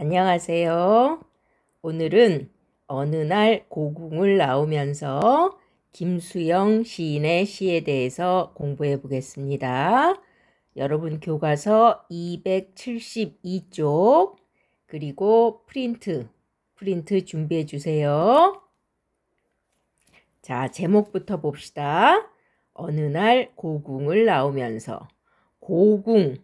안녕하세요. 오늘은 어느 날 고궁을 나오면서 김수영 시인의 시에 대해서 공부해 보겠습니다. 여러분 교과서 272쪽 그리고 프린트 프린트 준비해 주세요. 자, 제목부터 봅시다. 어느 날 고궁을 나오면서 고궁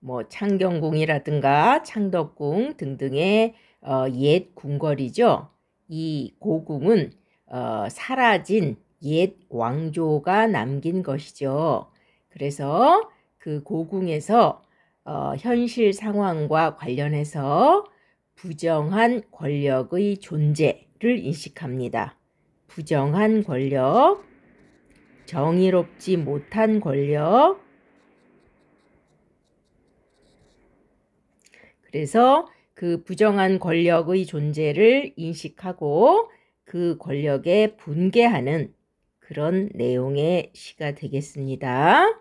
뭐 창경궁이라든가 창덕궁 등등의 어, 옛 궁궐이죠. 이 고궁은 어, 사라진 옛 왕조가 남긴 것이죠. 그래서 그 고궁에서 어, 현실 상황과 관련해서 부정한 권력의 존재를 인식합니다. 부정한 권력, 정의롭지 못한 권력, 그래서 그 부정한 권력의 존재를 인식하고 그 권력에 분개하는 그런 내용의 시가 되겠습니다.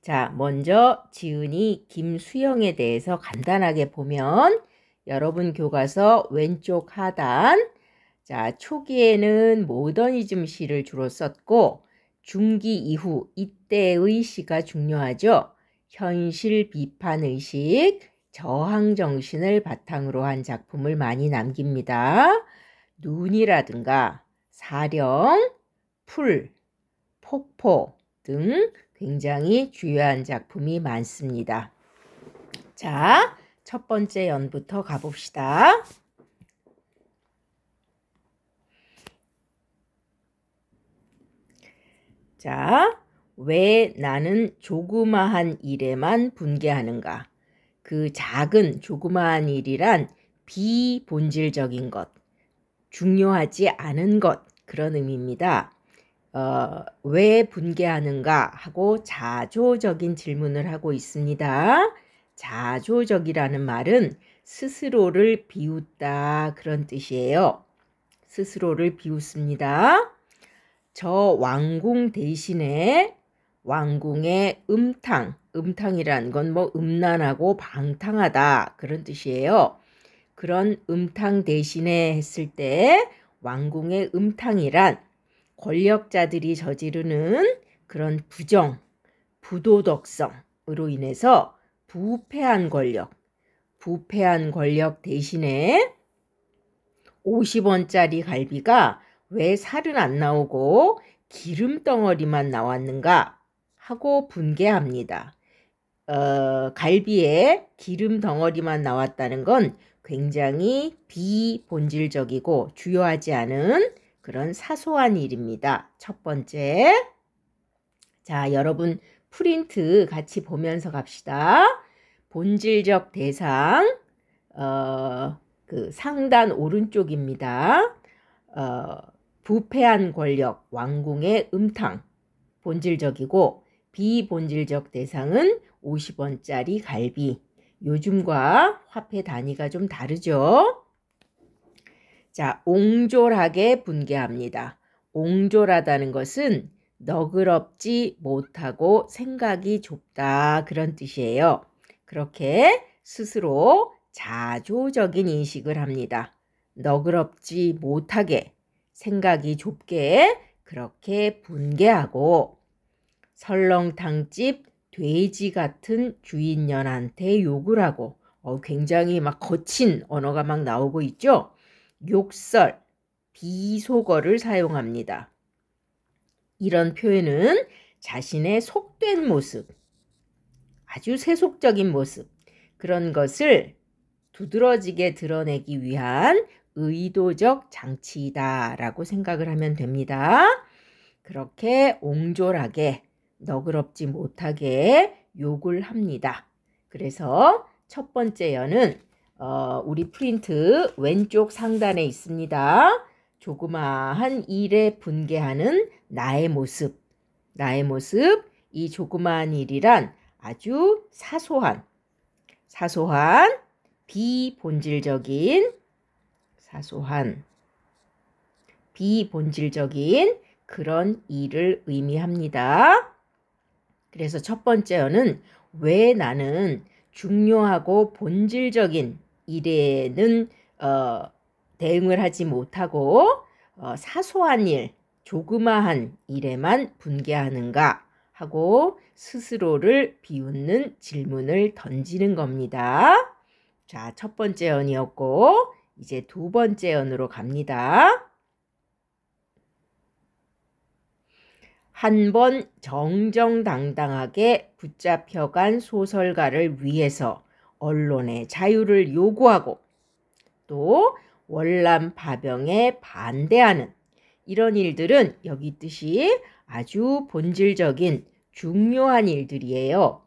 자, 먼저 지은이 김수영에 대해서 간단하게 보면 여러분 교과서 왼쪽 하단 자, 초기에는 모더니즘 시를 주로 썼고 중기 이후 이때의 시가 중요하죠. 현실 비판 의식, 저항 정신을 바탕으로 한 작품을 많이 남깁니다. 눈이라든가 사령, 풀, 폭포 등 굉장히 주요한 작품이 많습니다. 자, 첫 번째 연부터 가봅시다. 자, 왜 나는 조그마한 일에만 분개하는가? 그 작은 조그마한 일이란 비본질적인 것, 중요하지 않은 것 그런 의미입니다. 어, 왜 분개하는가 하고 자조적인 질문을 하고 있습니다. 자조적이라는 말은 스스로를 비웃다 그런 뜻이에요. 스스로를 비웃습니다. 저 왕궁 대신에 왕궁의 음탕, 음탕이란 건 뭐 음란하고 방탕하다 그런 뜻이에요. 그런 음탕 대신에 했을 때 왕궁의 음탕이란 권력자들이 저지르는 그런 부정, 부도덕성으로 인해서 부패한 권력, 부패한 권력 대신에 50원짜리 갈비가 왜 살은 안 나오고 기름 덩어리만 나왔는가 하고 분개합니다. 어, 갈비에 기름 덩어리만 나왔다는 건 굉장히 비본질적이고 주요하지 않은 그런 사소한 일입니다. 첫 번째. 자, 여러분 프린트 같이 보면서 갑시다. 본질적 대상, 어, 그 상단 오른쪽입니다. 어, 부패한 권력, 왕궁의 음탕. 본질적이고, 비본질적 대상은 50원짜리 갈비. 요즘과 화폐 단위가 좀 다르죠? 자, 옹졸하게 분개합니다. 옹졸하다는 것은 너그럽지 못하고 생각이 좁다 그런 뜻이에요. 그렇게 스스로 자조적인 인식을 합니다. 너그럽지 못하게 생각이 좁게 그렇게 분개하고 설렁탕집 돼지 같은 주인년한테 욕을 하고 어, 굉장히 막 거친 언어가 막 나오고 있죠. 욕설, 비속어를 사용합니다. 이런 표현은 자신의 속된 모습, 아주 세속적인 모습, 그런 것을 두드러지게 드러내기 위한 의도적 장치이다라고 생각을 하면 됩니다. 그렇게 옹졸하게 너그럽지 못하게 욕을 합니다. 그래서 첫 번째 연은 어, 우리 프린트 왼쪽 상단에 있습니다. 조그마한 일에 분개하는 나의 모습. 나의 모습, 이 조그마한 일이란 아주 사소한, 사소한, 비본질적인, 사소한, 비본질적인 그런 일을 의미합니다. 그래서 첫 번째는 왜 나는 중요하고 본질적인 일에는 어, 대응을 하지 못하고 어, 사소한 일, 조그마한 일에만 분개하는가 하고 스스로를 비웃는 질문을 던지는 겁니다. 자, 첫 번째 언이었고 이제 두 번째 언으로 갑니다. 한번 정정당당하게 붙잡혀간 소설가를 위해서 언론의 자유를 요구하고 또 월남 파병에 반대하는 이런 일들은 여기 뜻이 아주 본질적인 중요한 일들이에요.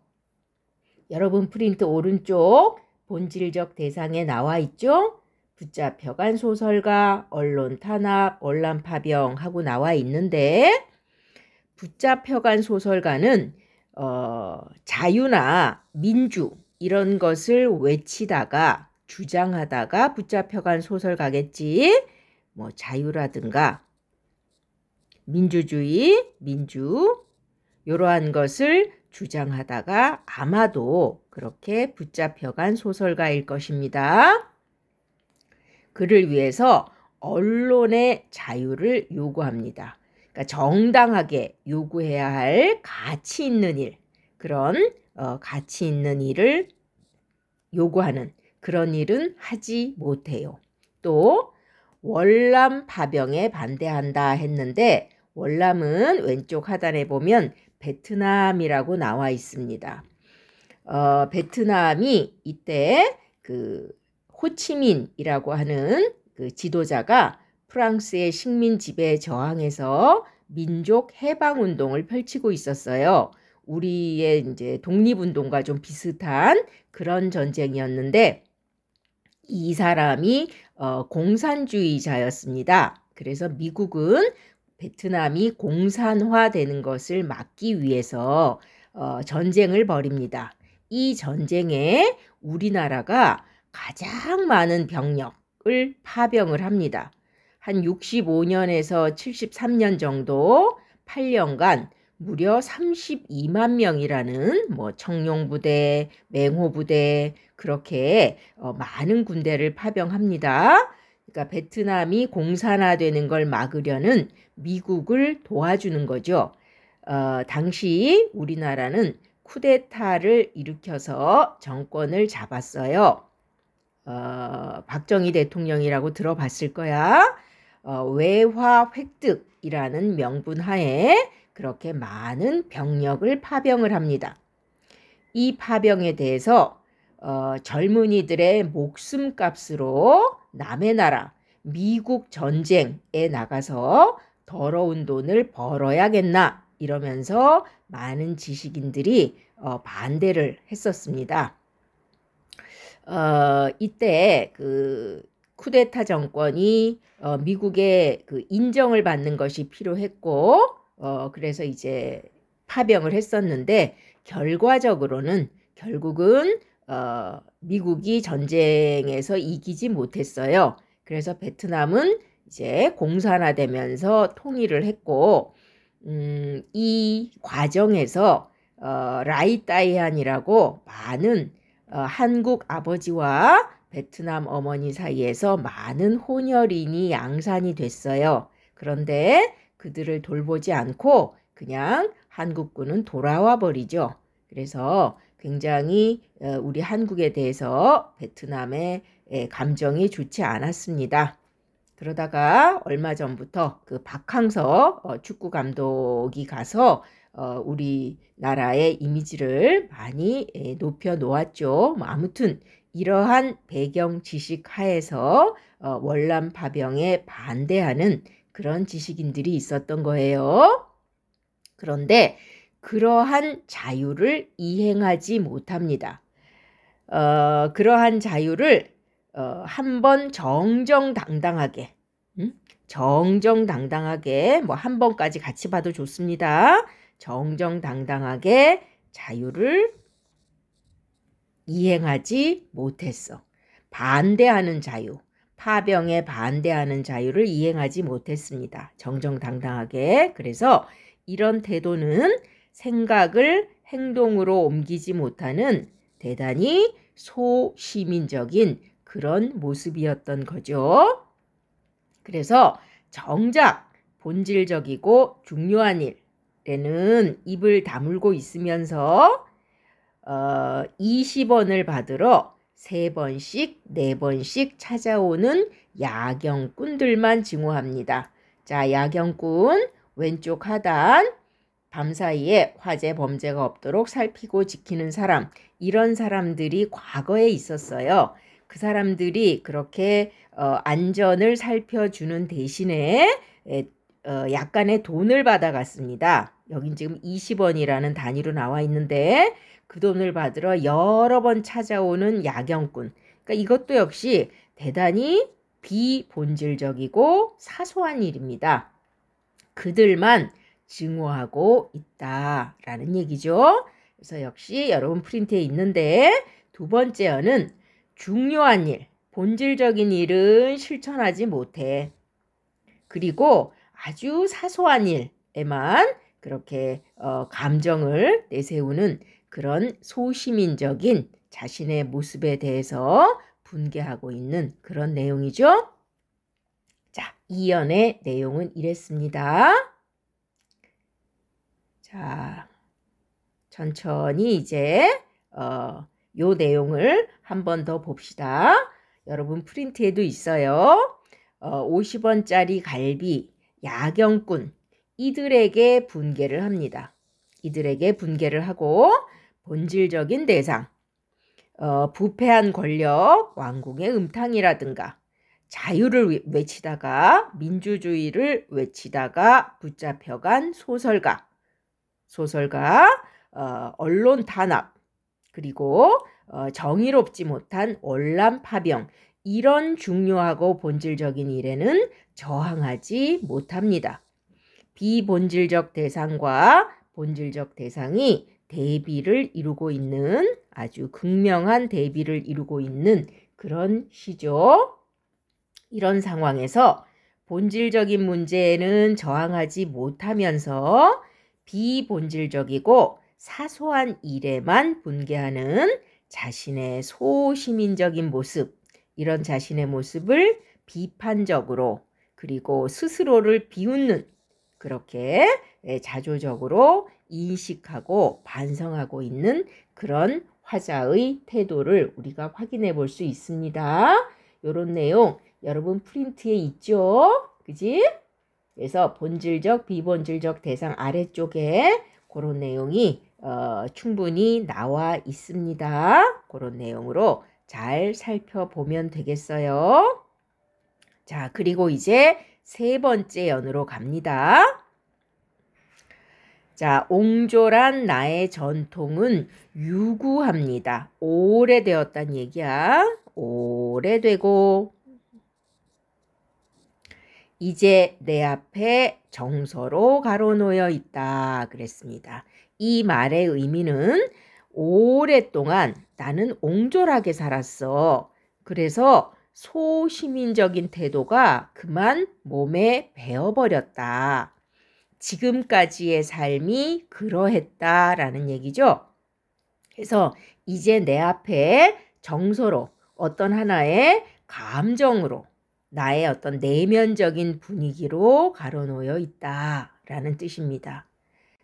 여러분 프린트 오른쪽 본질적 대상에 나와 있죠? 붙잡혀간 소설가, 언론 탄압, 월남 파병 하고 나와 있는데 붙잡혀간 소설가는 어, 자유나 민주 이런 것을 외치다가 주장하다가 붙잡혀간 소설가겠지. 뭐 자유라든가 민주주의, 민주 이러한 것을 주장하다가 아마도 그렇게 붙잡혀간 소설가일 것입니다. 그를 위해서 언론의 자유를 요구합니다. 그러니까 정당하게 요구해야 할 가치 있는 일, 그런 어, 가치 있는 일을 요구하는 그런 일은 하지 못해요. 또 월남 파병에 반대한다 했는데 월남은 왼쪽 하단에 보면 베트남이라고 나와 있습니다. 어, 베트남이 이때 그 호치민이라고 하는 그 지도자가 프랑스의 식민 지배에 저항해서 민족 해방 운동을 펼치고 있었어요. 우리의 이제 독립운동과 좀 비슷한 그런 전쟁이었는데 이 사람이 어, 공산주의자였습니다. 그래서 미국은 베트남이 공산화되는 것을 막기 위해서 어, 전쟁을 벌입니다. 이 전쟁에 우리나라가 가장 많은 병력을 파병을 합니다. 한 65년에서 73년 정도 8년간 무려 32만 명이라는 뭐 청룡부대, 맹호부대 그렇게 어 많은 군대를 파병합니다. 그러니까 베트남이 공산화되는 걸 막으려는 미국을 도와주는 거죠. 어, 당시 우리나라는 쿠데타를 일으켜서 정권을 잡았어요. 어, 박정희 대통령이라고 들어봤을 거야. 어, 외화 획득이라는 명분 하에 그렇게 많은 병력을 파병을 합니다. 이 파병에 대해서 어, 젊은이들의 목숨값으로 남의 나라 미국 전쟁에 나가서 더러운 돈을 벌어야겠나 이러면서 많은 지식인들이 어, 반대를 했었습니다. 어, 이때 그 쿠데타 정권이 어, 미국의 그 인정을 받는 것이 필요했고 어, 그래서 이제 파병을 했었는데 결과적으로는 결국은 어, 미국이 전쟁에서 이기지 못했어요. 그래서 베트남은 이제 공산화되면서 통일을 했고 음, 이 과정에서 어, 라이따이한이라고 많은 어, 한국 아버지와 베트남 어머니 사이에서 많은 혼혈인이 양산이 됐어요. 그런데 그들을 돌보지 않고 그냥 한국군은 돌아와 버리죠. 그래서 굉장히 어, 우리 한국에 대해서 베트남의 감정이 좋지 않았습니다. 그러다가 얼마 전부터 그 박항서 어, 축구 감독이 가서 어, 우리나라의 이미지를 많이 높여 놓았죠. 뭐 아무튼 이러한 배경 지식 하에서 어, 월남 파병에 반대하는 그런 지식인들이 있었던 거예요. 그런데 그러한 자유를 이행하지 못합니다. 어, 그러한 자유를 어, 한번 정정당당하게 음? 정정당당하게 뭐 한 번까지 같이 봐도 좋습니다. 정정당당하게 자유를 이행하지 못했어. 반대하는 자유, 파병에 반대하는 자유를 이행하지 못했습니다. 정정당당하게. 그래서 이런 태도는 생각을 행동으로 옮기지 못하는 대단히 소시민적인 그런 모습이었던 거죠. 그래서 정작 본질적이고 중요한 일에는 입을 다물고 있으면서 20원을 어, 받으러 3번씩4번씩 찾아오는 야경꾼들만 증오합니다 자, 야경꾼 왼쪽 하단 밤사이에 화재 범죄가 없도록 살피고 지키는 사람 이런 사람들이 과거에 있었어요. 그 사람들이 그렇게 어, 안전을 살펴주는 대신에 에, 어, 약간의 돈을 받아갔습니다. 여긴 지금 20원이라는 단위로 나와 있는데 그 돈을 받으러 여러 번 찾아오는 야경꾼. 그러니까 이것도 역시 대단히 비본질적이고 사소한 일입니다. 그들만 증오하고 있다라는 얘기죠. 그래서 역시 여러분 프린트에 있는데 두 번째어는 중요한 일, 본질적인 일은 실천하지 못해. 그리고 아주 사소한 일에만 그렇게 어, 감정을 내세우는 그런 소시민적인 자신의 모습에 대해서 분개하고 있는 그런 내용이죠. 자, 2연의 내용은 이랬습니다. 자, 천천히 이제 어, 요 내용을 한 번 더 봅시다. 여러분 프린트에도 있어요. 어, 50원짜리 갈비, 야경꾼 이들에게 분개를 합니다. 이들에게 분개를 하고 본질적인 대상, 어, 부패한 권력, 왕궁의 음탕이라든가 자유를 외치다가 민주주의를 외치다가 붙잡혀간 소설가, 소설가, 어, 언론 탄압, 그리고 어, 정의롭지 못한 월남 파병 이런 중요하고 본질적인 일에는 저항하지 못합니다. 비본질적 대상과 본질적 대상이 대비를 이루고 있는 아주 극명한 대비를 이루고 있는 그런 시죠. 이런 상황에서 본질적인 문제에는 저항하지 못하면서 비본질적이고 사소한 일에만 분개하는 자신의 소시민적인 모습, 이런 자신의 모습을 비판적으로 그리고 스스로를 비웃는 그렇게 예, 자조적으로 인식하고 반성하고 있는 그런 화자의 태도를 우리가 확인해 볼 수 있습니다. 이런 내용 여러분 프린트에 있죠? 그지? 그래서 본질적, 비본질적 대상 아래쪽에 그런 내용이 어, 충분히 나와 있습니다. 그런 내용으로 잘 살펴보면 되겠어요. 자, 그리고 이제 세 번째 연으로 갑니다. 자, 옹졸한 나의 전통은 유구합니다. 오래되었단 얘기야. 오래되고. 이제 내 앞에 정서로 가로놓여 있다. 그랬습니다. 이 말의 의미는 오랫동안 나는 옹졸하게 살았어. 그래서 소시민적인 태도가 그만 몸에 배어버렸다. 지금까지의 삶이 그러했다라는 얘기죠. 그래서 이제 내 앞에 정서로 어떤 하나의 감정으로 나의 어떤 내면적인 분위기로 가로놓여 있다라는 뜻입니다.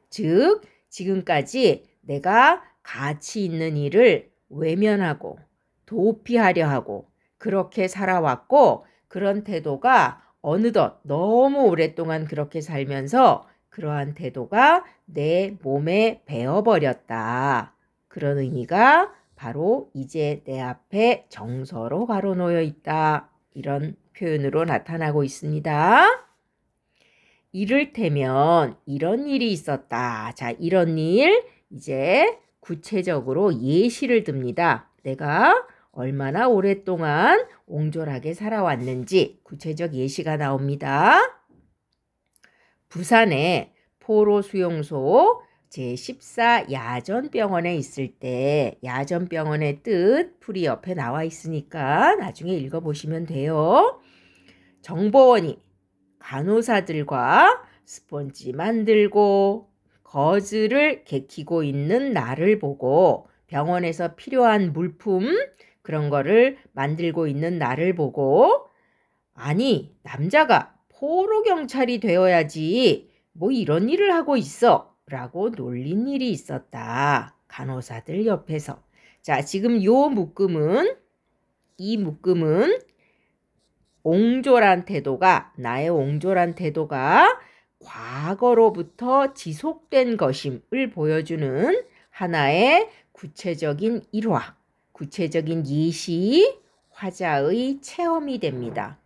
즉, 지금까지 내가 가치 있는 일을 외면하고 도피하려 하고 그렇게 살아왔고 그런 태도가 어느덧 너무 오랫동안 그렇게 살면서 그러한 태도가 내 몸에 배어버렸다. 그런 의미가 바로 이제 내 앞에 정서로 가로놓여 있다. 이런 표현으로 나타나고 있습니다. 이를테면 이런 일이 있었다. 자, 이런 일 이제 구체적으로 예시를 듭니다. 내가 얼마나 오랫동안 옹졸하게 살아왔는지 구체적 예시가 나옵니다. 부산의 포로수용소 제14 야전병원에 있을 때 야전병원의 뜻 풀이 옆에 나와 있으니까 나중에 읽어보시면 돼요. 정보원이 간호사들과 스펀지 만들고 거즈를 개키고 있는 나를 보고 병원에서 필요한 물품 그런 거를 만들고 있는 나를 보고 아니 남자가 포로 경찰이 되어야지 뭐 이런 일을 하고 있어 라고 놀린 일이 있었다. 간호사들 옆에서. 자 지금 요 묶음은 이 묶음은 옹졸한 태도가 나의 옹졸한 태도가 과거로부터 지속된 것임을 보여주는 하나의 구체적인 일화 구체적인 예시 화자의 체험이 됩니다.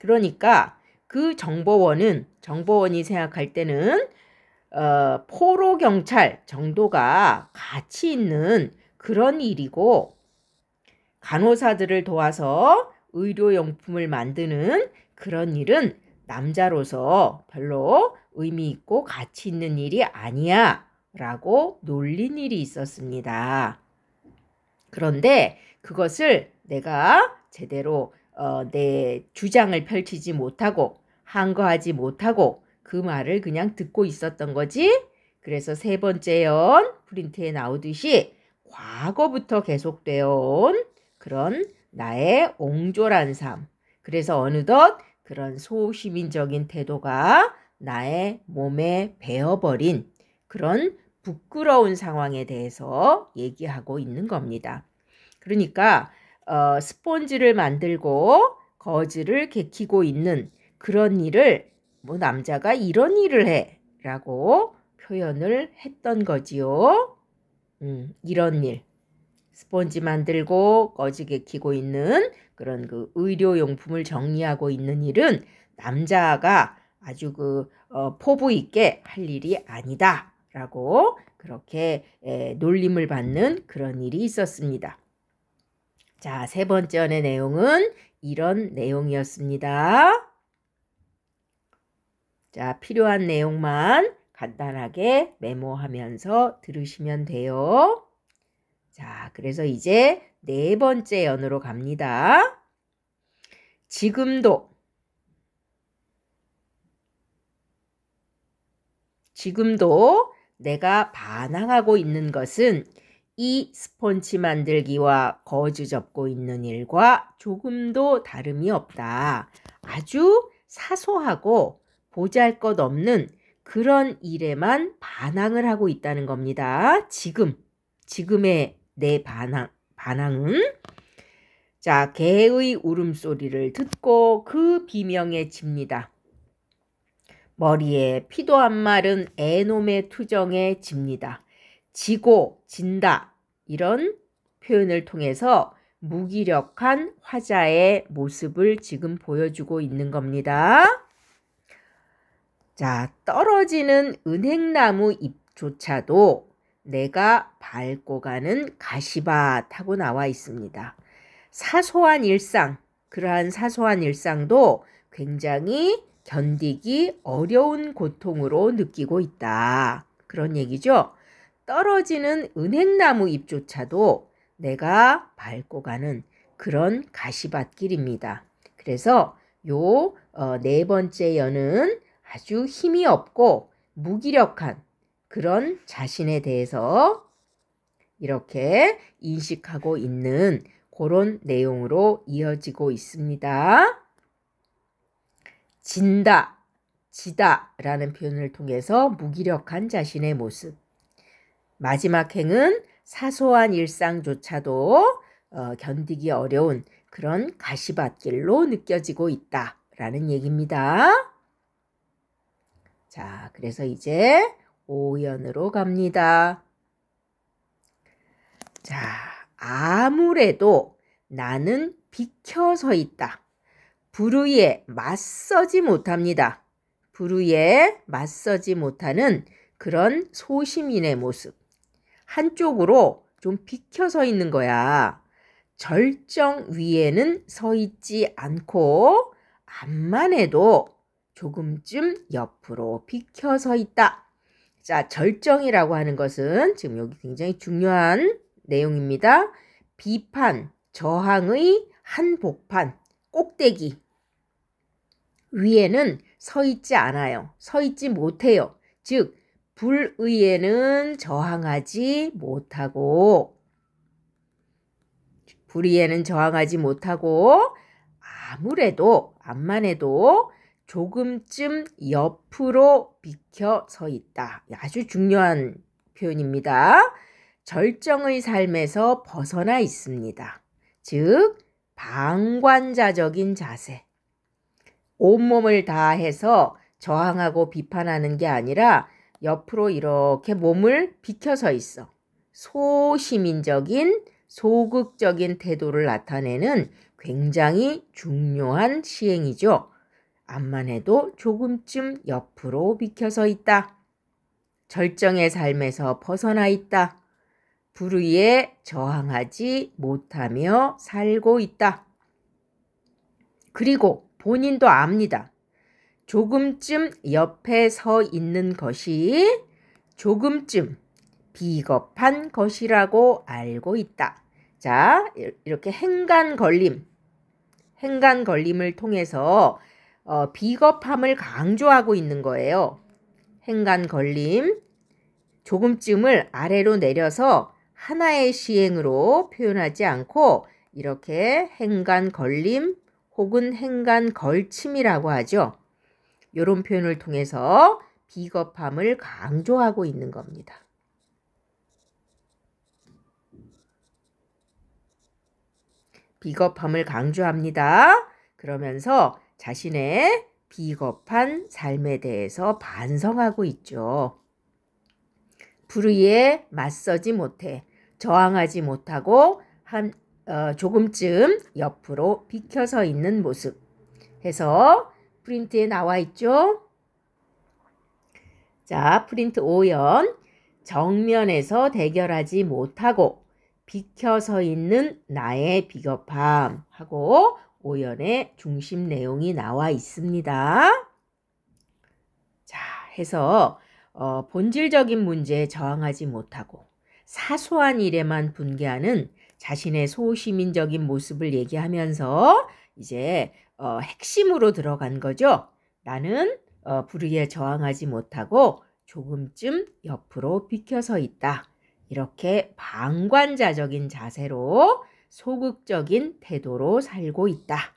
그러니까 그 정보원은 정보원이 생각할 때는 어, 포로 경찰 정도가 가치 있는 그런 일이고 간호사들을 도와서 의료용품을 만드는 그런 일은 남자로서 별로 의미 있고 가치 있는 일이 아니야 라고 놀린 일이 있었습니다. 그런데 그것을 내가 제대로 어, 내 주장을 펼치지 못하고 항거하지 못하고 그 말을 그냥 듣고 있었던 거지. 그래서 세 번째 연 프린트에 나오듯이 과거부터 계속되어온 그런 나의 옹졸한 삶. 그래서 어느덧 그런 소시민적인 태도가 나의 몸에 배어버린 그런 부끄러운 상황에 대해서 얘기하고 있는 겁니다. 그러니까 어, 스폰지를 만들고 거즈를 개키고 있는 그런 일을 뭐 남자가 이런 일을 해라고 표현을 했던 거지요. 음, 이런 일. 스폰지 만들고 거즈 개키고 있는 그런 그 의료용품을 정리하고 있는 일은 남자가 아주 그 어, 포부 있게 할 일이 아니다. 라고 그렇게 놀림을 받는 그런 일이 있었습니다. 자, 세 번째 연의 내용은 이런 내용이었습니다. 자, 필요한 내용만 간단하게 메모하면서 들으시면 돼요. 자, 그래서 이제 네 번째 연으로 갑니다. 지금도 지금도 내가 반항하고 있는 것은 이스펀지 만들기와 거즈 접고 있는 일과 조금도 다름이 없다. 아주 사소하고 보잘 것 없는 그런 일에만 반항을 하고 있다는 겁니다. 지금, 지금의 내 반항, 반항은? 자, 개의 울음소리를 듣고 그 비명에 집니다. 머리에 피도 안 마른 애놈의 투정에 집니다. 지고 진다 이런 표현을 통해서 무기력한 화자의 모습을 지금 보여주고 있는 겁니다. 자, 떨어지는 은행나무 잎조차도 내가 밟고 가는 가시밭하고 나와 있습니다. 사소한 일상, 그러한 사소한 일상도 굉장히 견디기 어려운 고통으로 느끼고 있다. 그런 얘기죠. 떨어지는 은행나무 잎조차도 내가 밟고 가는 그런 가시밭길입니다. 그래서 요네 어, 번째 연은 아주 힘이 없고 무기력한 그런 자신에 대해서 이렇게 인식하고 있는 그런 내용으로 이어지고 있습니다. 진다, 지다 라는 표현을 통해서 무기력한 자신의 모습. 마지막 행은 사소한 일상조차도 어, 견디기 어려운 그런 가시밭길로 느껴지고 있다 라는 얘기입니다. 자, 그래서 이제 오연으로 갑니다. 자, 아무래도 나는 비켜서 있다. 불의에 맞서지 못합니다. 불의에 맞서지 못하는 그런 소시민의 모습. 한쪽으로 좀 비켜서 있는 거야. 절정 위에는 서 있지 않고 암만 해도 조금쯤 옆으로 비켜서 있다. 자, 절정이라고 하는 것은 지금 여기 굉장히 중요한 내용입니다. 비판, 저항의 한복판. 꼭대기 위에는 서 있지 않아요. 서 있지 못해요. 즉 불의에는 저항하지 못하고 불의에는 저항하지 못하고 아무래도 암만 해도 조금쯤 옆으로 비켜 서 있다. 아주 중요한 표현입니다. 절정의 삶에서 벗어나 있습니다. 즉 방관자적인 자세. 온몸을 다해서 저항하고 비판하는 게 아니라 옆으로 이렇게 몸을 비켜서 있어. 소시민적인 소극적인 태도를 나타내는 굉장히 중요한 시행이죠. 암만 해도 조금쯤 옆으로 비켜서 있다. 절정의 삶에서 벗어나 있다. 불의에 저항하지 못하며 살고 있다. 그리고 본인도 압니다. 조금쯤 옆에 서 있는 것이 조금쯤 비겁한 것이라고 알고 있다. 자, 이렇게 행간 걸림, 행간 걸림을 통해서 어, 비겁함을 강조하고 있는 거예요. 행간 걸림, 조금쯤을 아래로 내려서 하나의 시행으로 표현하지 않고 이렇게 행간 걸림 혹은 행간 걸침이라고 하죠. 이런 표현을 통해서 비겁함을 강조하고 있는 겁니다. 비겁함을 강조합니다. 그러면서 자신의 비겁한 삶에 대해서 반성하고 있죠. 불의에 맞서지 못해 저항하지 못하고 한 어, 조금쯤 옆으로 비켜서 있는 모습 해서 프린트에 나와 있죠. 자, 프린트 5연 정면에서 대결하지 못하고 비켜서 있는 나의 비겁함 하고 5연의 중심 내용이 나와 있습니다. 자, 해서 어, 본질적인 문제에 저항하지 못하고 사소한 일에만 분개하는 자신의 소시민적인 모습을 얘기하면서 이제 어, 핵심으로 들어간 거죠. 나는 어, 불의에 저항하지 못하고 조금쯤 옆으로 비켜서 있다. 이렇게 방관자적인 자세로 소극적인 태도로 살고 있다.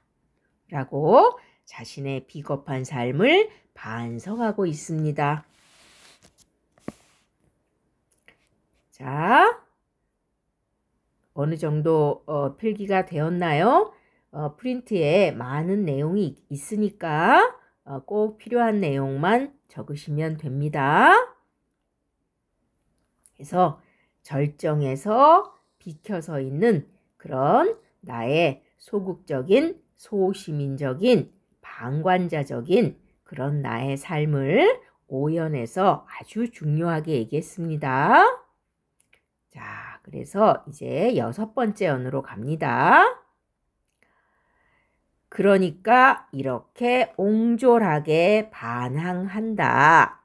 라고 자신의 비겁한 삶을 반성하고 있습니다. 자, 어느 정도 어, 필기가 되었나요? 어, 프린트에 많은 내용이 있으니까 어, 꼭 필요한 내용만 적으시면 됩니다. 그래서 절정에서 비켜서 있는 그런 나의 소극적인 소시민적인 방관자적인 그런 나의 삶을 오연에서 아주 중요하게 얘기했습니다. 자, 그래서 이제 여섯 번째 연으로 갑니다. 그러니까 이렇게 옹졸하게 반항한다.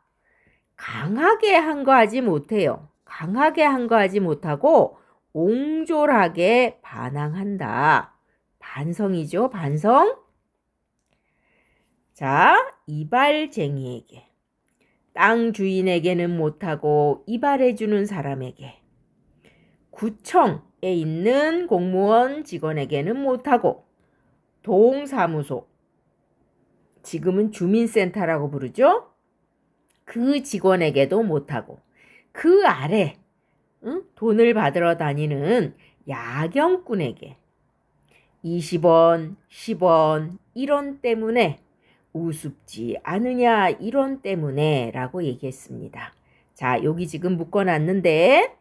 강하게 한 거 하지 못해요. 강하게 한 거 하지 못하고 옹졸하게 반항한다. 반성이죠, 반성. 자, 이발쟁이에게. 땅 주인에게는 못하고 이발해주는 사람에게. 구청에 있는 공무원 직원에게는 못하고 동사무소, 지금은 주민센터라고 부르죠? 그 직원에게도 못하고 그 아래 응? 돈을 받으러 다니는 야경꾼에게 20원, 10원, 1원 때문에 우습지 않으냐, 1원 때문에 라고 얘기했습니다. 자, 여기 지금 묶어놨는데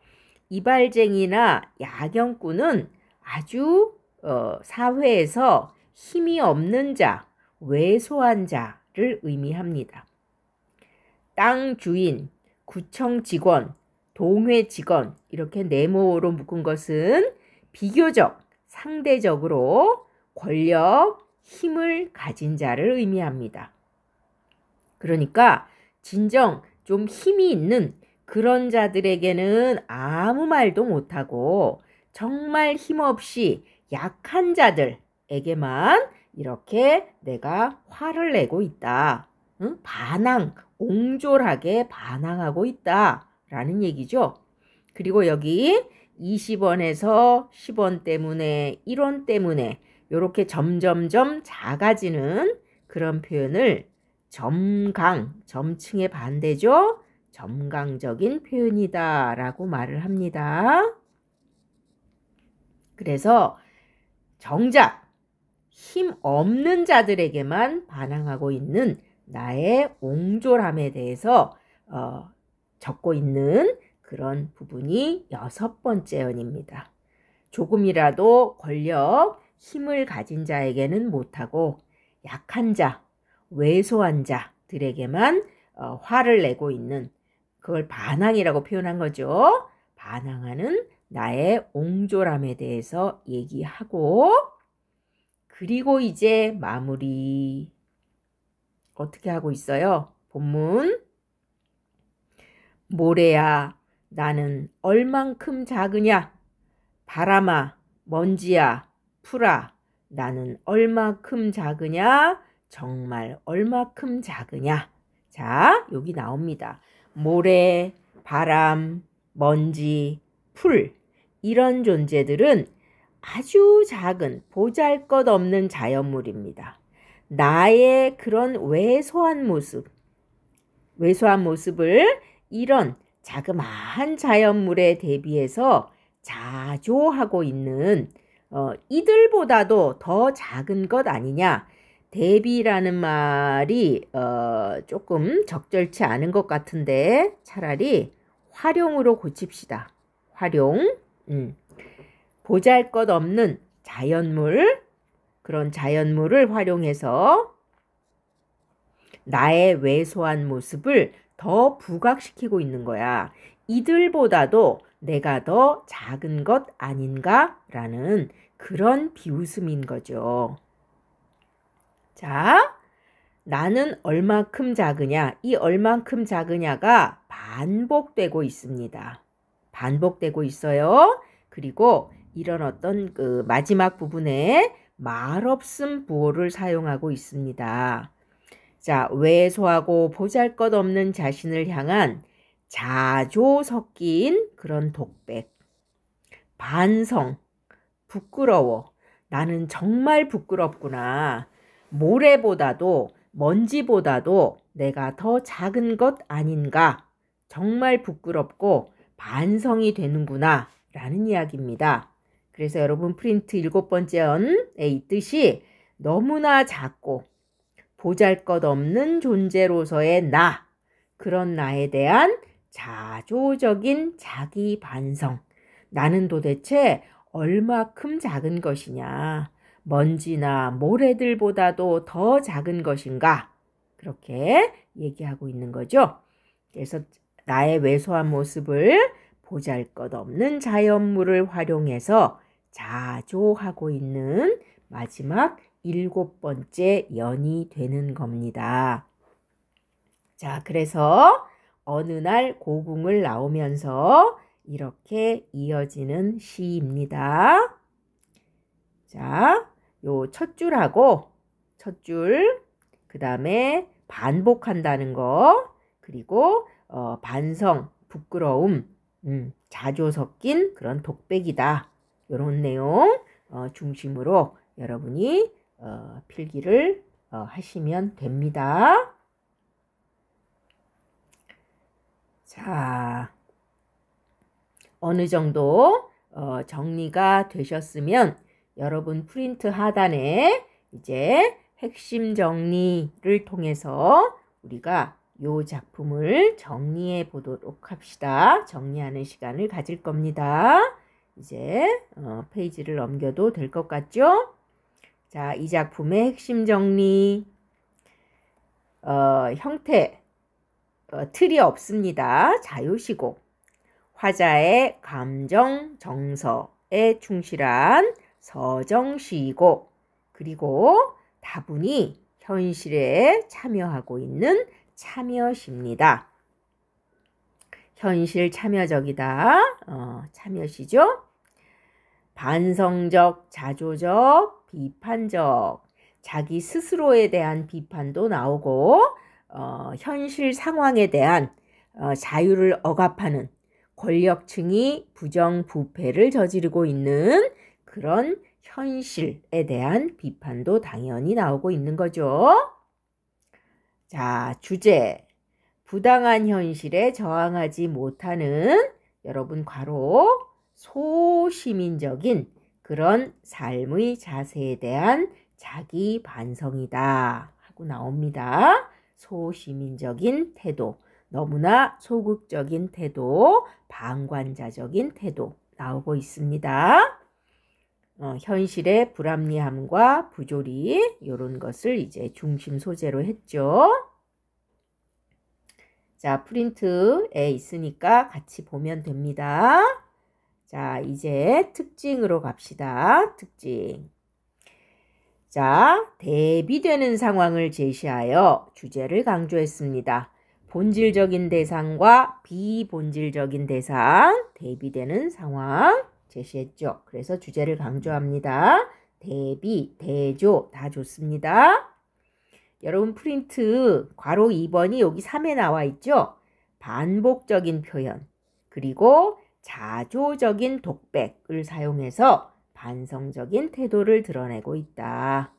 이발쟁이나 야경꾼은 아주 어, 사회에서 힘이 없는 자, 외소한 자를 의미합니다. 땅 주인, 구청 직원, 동회 직원 이렇게 네모로 묶은 것은 비교적 상대적으로 권력, 힘을 가진 자를 의미합니다. 그러니까 진정 좀 힘이 있는 그런 자들에게는 아무 말도 못하고 정말 힘없이 약한 자들에게만 이렇게 내가 화를 내고 있다. 응? 반항, 옹졸하게 반항하고 있다. 라는 얘기죠. 그리고 여기 20원에서 10원 때문에 1원 때문에 이렇게 점점점 작아지는 그런 표현을 점강, 점층의 반대죠. 점강적인 표현이다 라고 말을 합니다. 그래서 정작 힘 없는 자들에게만 반항하고 있는 나의 옹졸함에 대해서 어, 적고 있는 그런 부분이 여섯 번째 연입니다. 조금이라도 권력, 힘을 가진 자에게는 못하고 약한 자, 왜소한 자들에게만 어, 화를 내고 있는 그걸 반항이라고 표현한 거죠. 반항하는 나의 옹졸함에 대해서 얘기하고 그리고 이제 마무리 어떻게 하고 있어요? 본문 모래야 나는 얼만큼 작으냐 바람아 먼지야 풀아 나는 얼만큼 작으냐 정말 얼만큼 작으냐 자 여기 나옵니다. 모래, 바람, 먼지, 풀 이런 존재들은 아주 작은 보잘 것 없는 자연물입니다. 나의 그런 왜소한 모습, 왜소한 모습을 이런 자그마한 자연물에 대비해서 자조하고 있는 어, 이들보다도 더 작은 것 아니냐 대비라는 말이 어, 조금 적절치 않은 것 같은데 차라리 활용으로 고칩시다. 활용. 음. 보잘 것 없는 자연물. 그런 자연물을 활용해서 나의 왜소한 모습을 더 부각시키고 있는 거야. 이들보다도 내가 더 작은 것 아닌가라는 그런 비웃음인 거죠. 자, 나는 얼만큼 작으냐, 이 얼만큼 작으냐가 반복되고 있습니다. 반복되고 있어요. 그리고 이런 어떤 그 마지막 부분에 말없음 부호를 사용하고 있습니다. 자, 왜소하고 보잘 것 없는 자신을 향한 자조 섞인 그런 독백. 반성, 부끄러워. 나는 정말 부끄럽구나. 모래보다도 먼지보다도 내가 더 작은 것 아닌가. 정말 부끄럽고 반성이 되는구나. 라는 이야기입니다. 그래서 여러분 프린트 일곱 번째 언에있듯이 너무나 작고 보잘 것 없는 존재로서의 나. 그런 나에 대한 자조적인 자기 반성. 나는 도대체 얼마큼 작은 것이냐. 먼지나 모래들보다도 더 작은 것인가? 그렇게 얘기하고 있는 거죠. 그래서 나의 왜소한 모습을 보잘 것 없는 자연물을 활용해서 자조하고 있는 마지막 일곱 번째 연이 되는 겁니다. 자, 그래서 어느 날 고궁을 나오면서 이렇게 이어지는 시입니다. 자, 요첫 줄하고 첫 줄, 그 다음에 반복한다는 거, 그리고 어, 반성, 부끄러움, 음, 자조 섞인 그런 독백이다. 이런 내용 어, 중심으로 여러분이 어, 필기를 어, 하시면 됩니다. 자, 어느 정도 어, 정리가 되셨으면 여러분 프린트 하단에 이제 핵심 정리를 통해서 우리가 이 작품을 정리해 보도록 합시다. 정리하는 시간을 가질 겁니다. 이제 어, 페이지를 넘겨도 될 것 같죠? 자, 이 작품의 핵심 정리 어, 형태 어, 틀이 없습니다. 자유시고 화자의 감정, 정서에 충실한 서정시이고 그리고 다분히 현실에 참여하고 있는 참여시입니다. 현실 참여적이다. 어, 참여시죠. 반성적, 자조적, 비판적, 자기 스스로에 대한 비판도 나오고, 어, 현실 상황에 대한 어, 자유를 억압하는 권력층이 부정부패를 저지르고 있는 그런 현실에 대한 비판도 당연히 나오고 있는 거죠. 자, 주제. 부당한 현실에 저항하지 못하는 여러분 과로 소시민적인 그런 삶의 자세에 대한 자기 반성이다 하고 나옵니다. 소시민적인 태도, 너무나 소극적인 태도, 방관자적인 태도 나오고 있습니다. 어, 현실의 불합리함과 부조리 이런 것을 이제 중심 소재로 했죠. 자, 프린트에 있으니까 같이 보면 됩니다. 자, 이제 특징으로 갑시다. 특징. 자, 대비되는 상황을 제시하여 주제를 강조했습니다. 본질적인 대상과 비본질적인 대상, 대비되는 상황. 제시했죠. 그래서 주제를 강조합니다. 대비, 대조 다 좋습니다. 여러분 프린트 괄호 2번이 여기 3에 나와 있죠. 반복적인 표현 그리고 자조적인 독백을 사용해서 반성적인 태도를 드러내고 있다.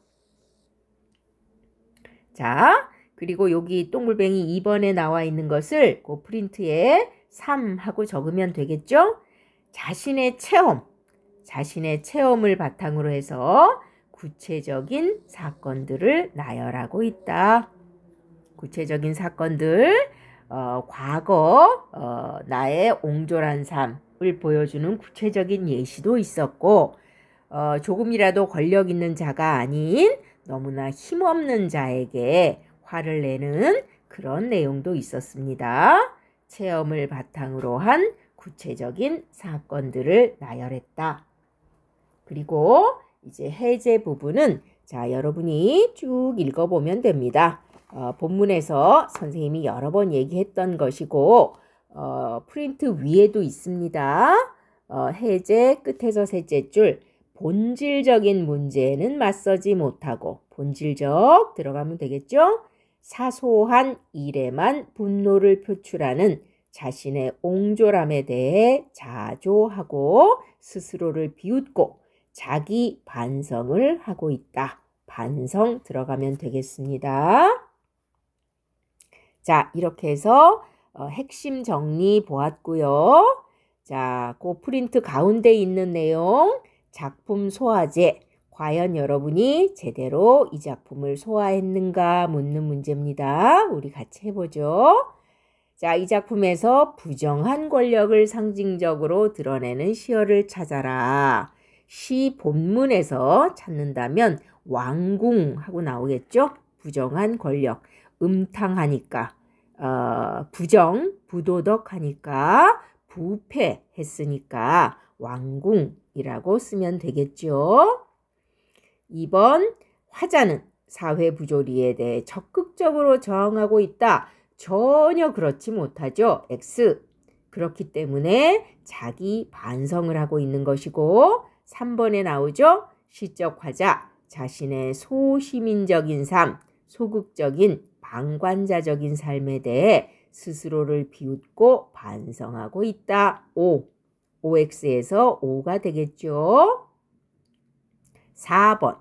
자, 그리고 여기 똥물뱅이 2번에 나와 있는 것을 그 프린트에 3하고 적으면 되겠죠? 자신의 체험, 자신의 체험을 바탕으로 해서 구체적인 사건들을 나열하고 있다. 구체적인 사건들, 어, 과거 어, 나의 옹졸한 삶을 보여주는 구체적인 예시도 있었고 어, 조금이라도 권력 있는 자가 아닌 너무나 힘없는 자에게 화를 내는 그런 내용도 있었습니다. 체험을 바탕으로 한 구체적인 사건들을 나열했다. 그리고 이제 해제 부분은 자 여러분이 쭉 읽어보면 됩니다. 어, 본문에서 선생님이 여러 번 얘기했던 것이고 어, 프린트 위에도 있습니다. 어, 해제 끝에서 셋째 줄 본질적인 문제는 맞서지 못하고 본질적 들어가면 되겠죠? 사소한 일에만 분노를 표출하는 자신의 옹졸함에 대해 자조하고 스스로를 비웃고 자기 반성을 하고 있다. 반성 들어가면 되겠습니다. 자, 이렇게 해서 어, 핵심 정리 보았고요. 자, 고 프린트 가운데 있는 내용 작품 소화제 과연 여러분이 제대로 이 작품을 소화했는가 묻는 문제입니다. 우리 같이 해보죠. 자, 이 작품에서 부정한 권력을 상징적으로 드러내는 시어를 찾아라. 시 본문에서 찾는다면 왕궁 하고 나오겠죠? 부정한 권력, 음탕하니까, 어, 부정, 부도덕하니까, 부패했으니까 왕궁이라고 쓰면 되겠죠. 2번 화자는 사회 부조리에 대해 적극적으로 저항하고 있다. 전혀 그렇지 못하죠. X. 그렇기 때문에 자기 반성을 하고 있는 것이고 3번에 나오죠. 시적 화자 자신의 소시민적인 삶, 소극적인 방관자적인 삶에 대해 스스로를 비웃고 반성하고 있다. 5. OX에서 O가 되겠죠. 4번.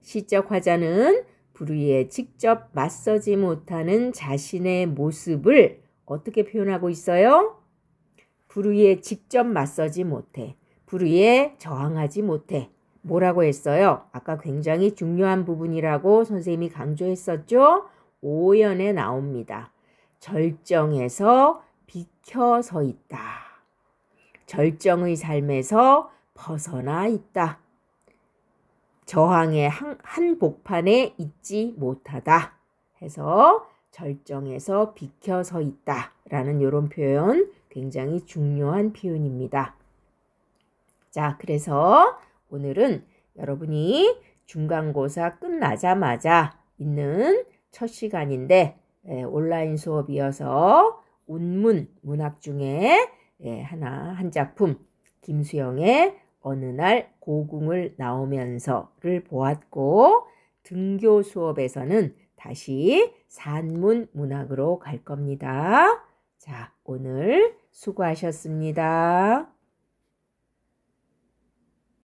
시적 화자는 불의에 직접 맞서지 못하는 자신의 모습을 어떻게 표현하고 있어요? 불의에 직접 맞서지 못해. 불의에 저항하지 못해. 뭐라고 했어요? 아까 굉장히 중요한 부분이라고 선생님이 강조했었죠? 오연에 나옵니다. 절정에서 비켜서 있다. 절정의 삶에서 벗어나 있다. 저항의 한, 한복판에 있지 못하다 해서 절정에서 비켜서 있다 라는 이런 표현 굉장히 중요한 표현입니다. 자 그래서 오늘은 여러분이 중간고사 끝나자마자 있는 첫 시간인데 예, 온라인 수업이어서 운문 문학 중에 예, 하나 한 작품 김수영의 어느 날 고궁을 나오면서를 보았고 등교 수업에서는 다시 산문 문학으로 갈 겁니다. 자, 오늘 수고하셨습니다.